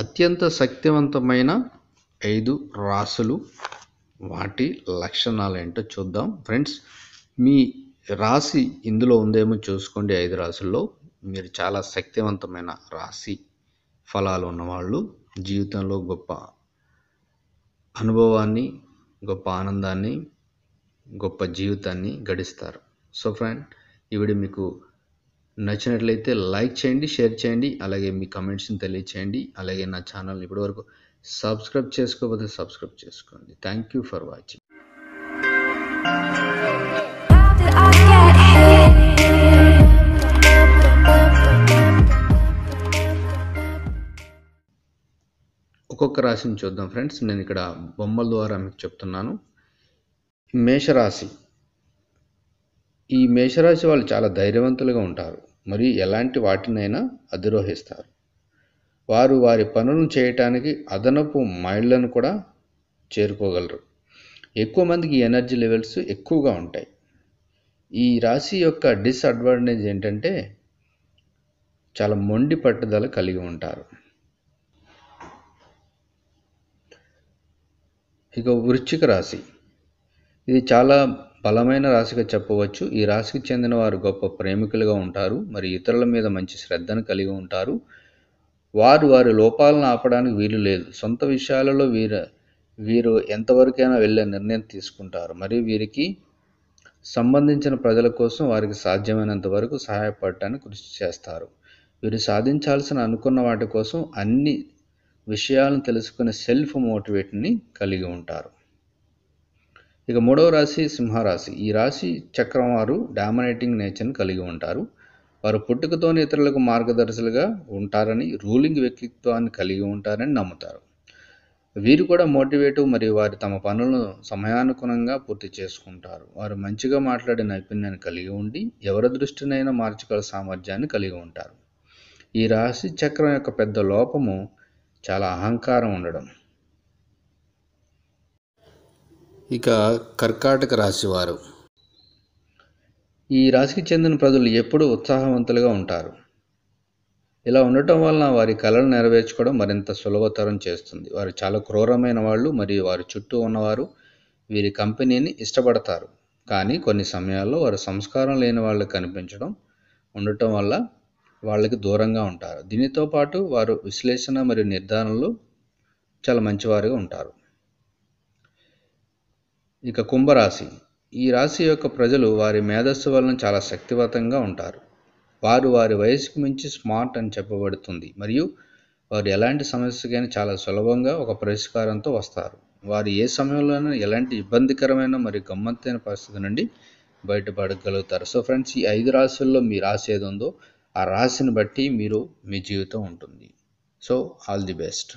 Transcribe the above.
అత్యంత శక్తివంతమైన ఐదు రాసులు వాటి లక్షణాలు ఏంటో చూద్దాం ఫ్రెండ్స్ మీ రాశి ఇందులో ఉందేమో చూసుకోండి ఐదు రాశుల్లో మీరు చాలా శక్తివంతమైన రాశి ఫలాలు ఉన్నవాళ్ళు జీవితంలో గొప్ప అనుభవాన్ని గొప్ప ఆనందాన్ని గొప్ప జీవితాన్ని గడిస్తారు సో ఫ్రెండ్ ఇవిడ మీకు నచ్చినట్లయితే లైక్ చేయండి షేర్ చేయండి అలాగే మీ కమెంట్స్ని తెలియచేయండి అలాగే నా ఛానల్ని ఇప్పటివరకు సబ్స్క్రైబ్ చేసుకోకపోతే సబ్స్క్రైబ్ చేసుకోండి థ్యాంక్ యూ ఫర్ వాచింగ్ ఒక్కొక్క రాశిని చూద్దాం ఫ్రెండ్స్ నేను ఇక్కడ బొమ్మల ద్వారా మీకు చెప్తున్నాను ఈ మేషరాశి వాళ్ళు చాలా ధైర్యవంతులుగా ఉంటారు మరియు ఎలాంటి వాటినైనా అధిరోహిస్తారు వారు వారి పనులను చేయటానికి అదనపు మైళ్ళను కూడా చేరుకోగలరు ఎక్కువ మందికి ఎనర్జీ లెవెల్స్ ఎక్కువగా ఉంటాయి ఈ రాశి యొక్క డిస్అడ్వాంటేజ్ ఏంటంటే చాలా మొండి పట్టుదల కలిగి ఉంటారు ఇక వృశ్చిక రాశి ఇది చాలా బలమైన రాశిగా చెప్పవచ్చు ఈ రాశికి చెందిన వారు గొప్ప ప్రేమికులుగా ఉంటారు మరియు ఇతరుల మీద మంచి శ్రద్ధను కలిగి ఉంటారు వారు వారి లోపాలను ఆపడానికి వీలు లేదు సొంత విషయాలలో వీరు వీరు ఎంతవరకైనా వెళ్ళే నిర్ణయం తీసుకుంటారు మరియు వీరికి సంబంధించిన ప్రజల కోసం వారికి సాధ్యమైనంత వరకు సహాయపడటానికి కృషి చేస్తారు వీరు సాధించాల్సిన అనుకున్న వాటి కోసం అన్ని విషయాలను తెలుసుకునే సెల్ఫ్ మోటివేట్ని కలిగి ఉంటారు ఇక మూడవ రాశి సింహరాశి ఈ రాశి చక్రం వారు డామినేటింగ్ నేచర్ని కలిగి ఉంటారు వారు పుట్టుకతోనే ఇతరులకు మార్గదర్శులుగా ఉంటారని రూలింగ్ వ్యక్తిత్వాన్ని కలిగి ఉంటారని నమ్ముతారు వీరు కూడా మోటివేటివ్ మరియు వారు తమ పనులను సమయానుగుణంగా పూర్తి చేసుకుంటారు వారు మంచిగా మాట్లాడే నైపుణ్యాన్ని కలిగి ఉండి ఎవరి దృష్టినైనా మార్చగల సామర్థ్యాన్ని కలిగి ఉంటారు ఈ రాశి చక్రం యొక్క పెద్ద లోపము చాలా అహంకారం ఉండడం ఇక కర్కాటక రాశివారు ఈ రాశికి చెందిన ప్రజలు ఎప్పుడూ ఉత్సాహవంతులుగా ఉంటారు ఇలా ఉండటం వలన వారి కళలు నెరవేర్చుకోవడం మరింత సులభతరం చేస్తుంది వారు చాలా క్రూరమైన వాళ్ళు మరియు వారి చుట్టూ ఉన్నవారు వీరి కంపెనీని ఇష్టపడతారు కానీ కొన్ని సమయాల్లో వారు సంస్కారం లేని వాళ్ళు కనిపించడం ఉండటం వల్ల వాళ్ళకి దూరంగా ఉంటారు దీనితో పాటు వారు విశ్లేషణ మరియు నిర్ధారణలు చాలా మంచివారుగా ఉంటారు ఇక కుంభరాశి ఈ రాశి యొక్క ప్రజలు వారి మేధస్సు వలన చాలా శక్తివంతంగా ఉంటారు వారు వారి వయసుకు మించి స్మార్ట్ అని చెప్పబడుతుంది మరియు వారు ఎలాంటి సమస్యకైనా చాలా సులభంగా ఒక పరిష్కారంతో వస్తారు వారు ఏ సమయంలోనైనా ఎలాంటి ఇబ్బందికరమైన మరియు గమ్మత్తైన పరిస్థితి నుండి బయటపడగలుగుతారు సో ఫ్రెండ్స్ ఈ ఐదు రాశుల్లో మీ రాశి ఏది ఉందో ఆ రాశిని బట్టి మీరు మీ జీవితం ఉంటుంది సో ఆల్ ది బెస్ట్